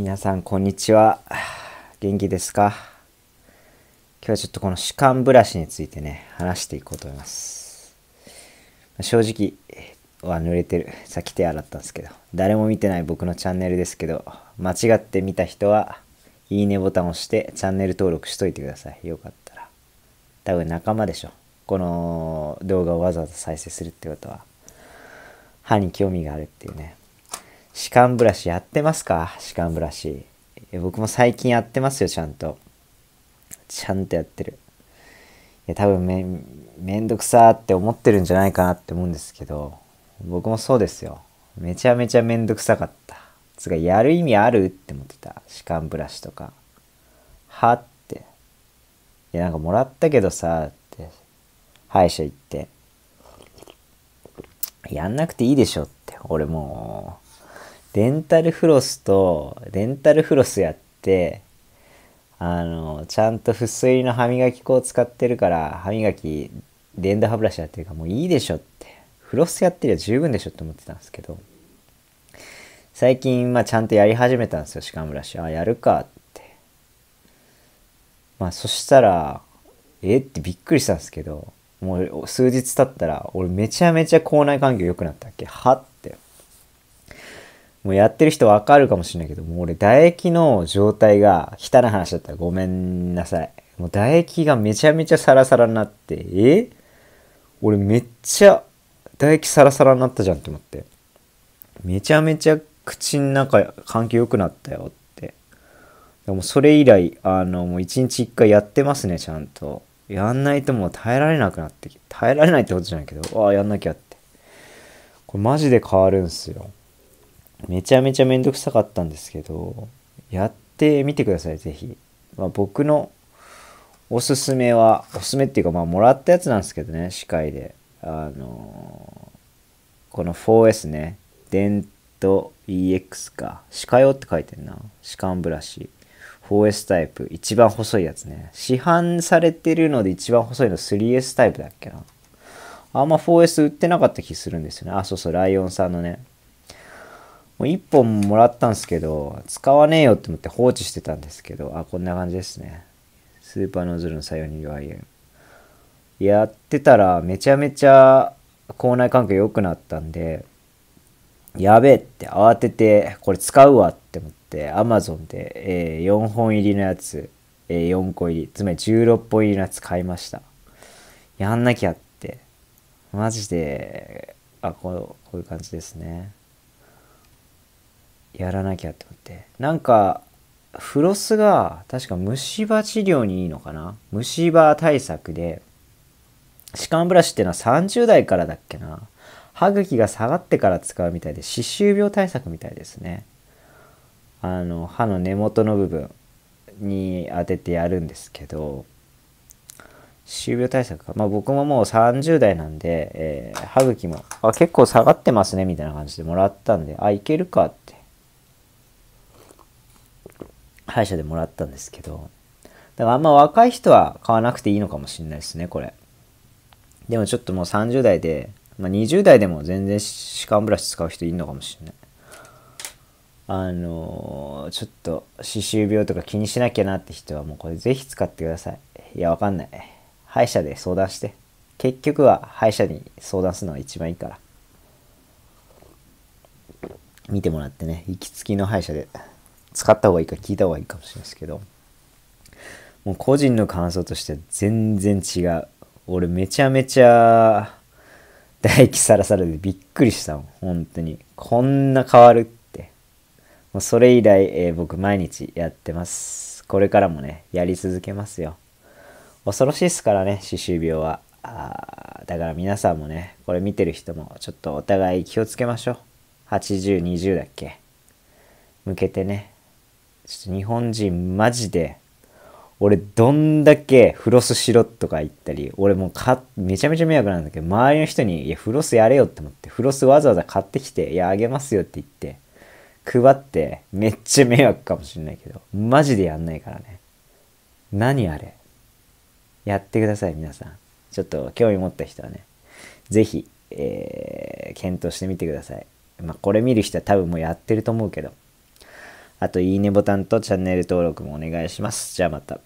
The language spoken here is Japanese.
皆さんこんにちは元気ですか今日はちょっとこの歯間ブラシについてね話していこうと思います正直は濡れてるさっき手洗ったんですけど誰も見てない僕のチャンネルですけど間違って見た人はいいねボタンを押してチャンネル登録しといてくださいよかったら多分仲間でしょこの動画をわざわざ再生するってことは歯に興味があるっていうね歯間ブラシやってますか歯間ブラシ。僕も最近やってますよ、ちゃんと。ちゃんとやってる。いや、多分め、めんどくさーって思ってるんじゃないかなって思うんですけど、僕もそうですよ。めちゃめちゃめんどくさかった。つか、やる意味あるって思ってた。歯間ブラシとか。はって。いや、なんかもらったけどさ、って。歯医者行って。やんなくていいでしょって。俺もう、デンタルフロスと、デンタルフロスやって、あの、ちゃんと不水の歯磨き粉を使ってるから、歯磨き、電動歯ブラシやってるからもういいでしょって、フロスやってりゃ十分でしょって思ってたんですけど、最近、まあちゃんとやり始めたんですよ、歯間ブラシ。あ、やるかって。まあそしたら、えってびっくりしたんですけど、もう数日経ったら、俺めちゃめちゃ口内環境良くなったっけはって。もうやってる人わかるかもしれないけど、もう俺唾液の状態が、汚い話だったらごめんなさい。もう唾液がめちゃめちゃサラサラになって、え俺めっちゃ唾液サラサラになったじゃんって思って。めちゃめちゃ口の中環境良くなったよって。でもそれ以来、あの、もう一日一回やってますね、ちゃんと。やんないともう耐えられなくなってて、耐えられないってことじゃないけど、ああ、やんなきゃって。これマジで変わるんすよ。めちゃめちゃめんどくさかったんですけど、やってみてください、ぜひ。まあ、僕のおすすめは、おすすめっていうか、まあ、もらったやつなんですけどね、歯科医で。あのー、この 4S ね、デント EX か。歯科用って書いてんな。歯間ブラシ。4S タイプ。一番細いやつね。市販されてるので一番細いの 3S タイプだっけな。あんま 4S 売ってなかった気するんですよね。あ、そうそう、ライオンさんのね。もう1本もらったんですけど、使わねえよって思って放置してたんですけど、あ、こんな感じですね。スーパーノズルの作用に UIM。やってたらめちゃめちゃ口内環境良くなったんで、やべえって慌てて、これ使うわって思って、Amazon で、えー、4本入りのやつ、えー、4個入り、つまり16本入りのやつ買いました。やんなきゃって。マジで、あ、こうこういう感じですね。やらなきゃって思ってなんかフロスが確か虫歯治療にいいのかな虫歯対策で歯間ブラシっていうのは30代からだっけな歯茎が下がってから使うみたいで歯周病対策みたいですねあの歯の根元の部分に当ててやるんですけど歯周病対策かまあ僕ももう30代なんで、えー、歯茎もあ結構下がってますねみたいな感じでもらったんであいけるかって歯医者でもらったんですけど、だからあんま若い人は買わなくていいのかもしれないですね、これ。でもちょっともう30代で、まあ、20代でも全然歯間ブラシ使う人いるのかもしれない。あのー、ちょっと歯周病とか気にしなきゃなって人はもうこれぜひ使ってください。いや、わかんない。歯医者で相談して。結局は歯医者に相談するのが一番いいから。見てもらってね、行きつきの歯医者で使った方がいいか聞いた方がいいかもしれないですけど、もう個人の感想としては全然違う。俺めちゃめちゃ唾液さらさラでびっくりしたもん。本当に。こんな変わるって。もうそれ以来、えー、僕毎日やってます。これからもね、やり続けますよ。恐ろしいですからね、歯周病は。あだから皆さんもね、これ見てる人もちょっとお互い気をつけましょう。80、20だっけ向けてね、日本人マジで、俺どんだけフロスしろとか言ったり、俺もうか、めちゃめちゃ迷惑なんだけど、周りの人に、いや、フロスやれよって思って、フロスわざわざ買ってきて、いや、あげますよって言って、配って、めっちゃ迷惑かもしんないけど、マジでやんないからね。何あれやってください、皆さん。ちょっと興味持った人はね、ぜひ、えー、検討してみてください。まあ、これ見る人は多分もうやってると思うけど。あといいねボタンとチャンネル登録もお願いします。じゃあまた。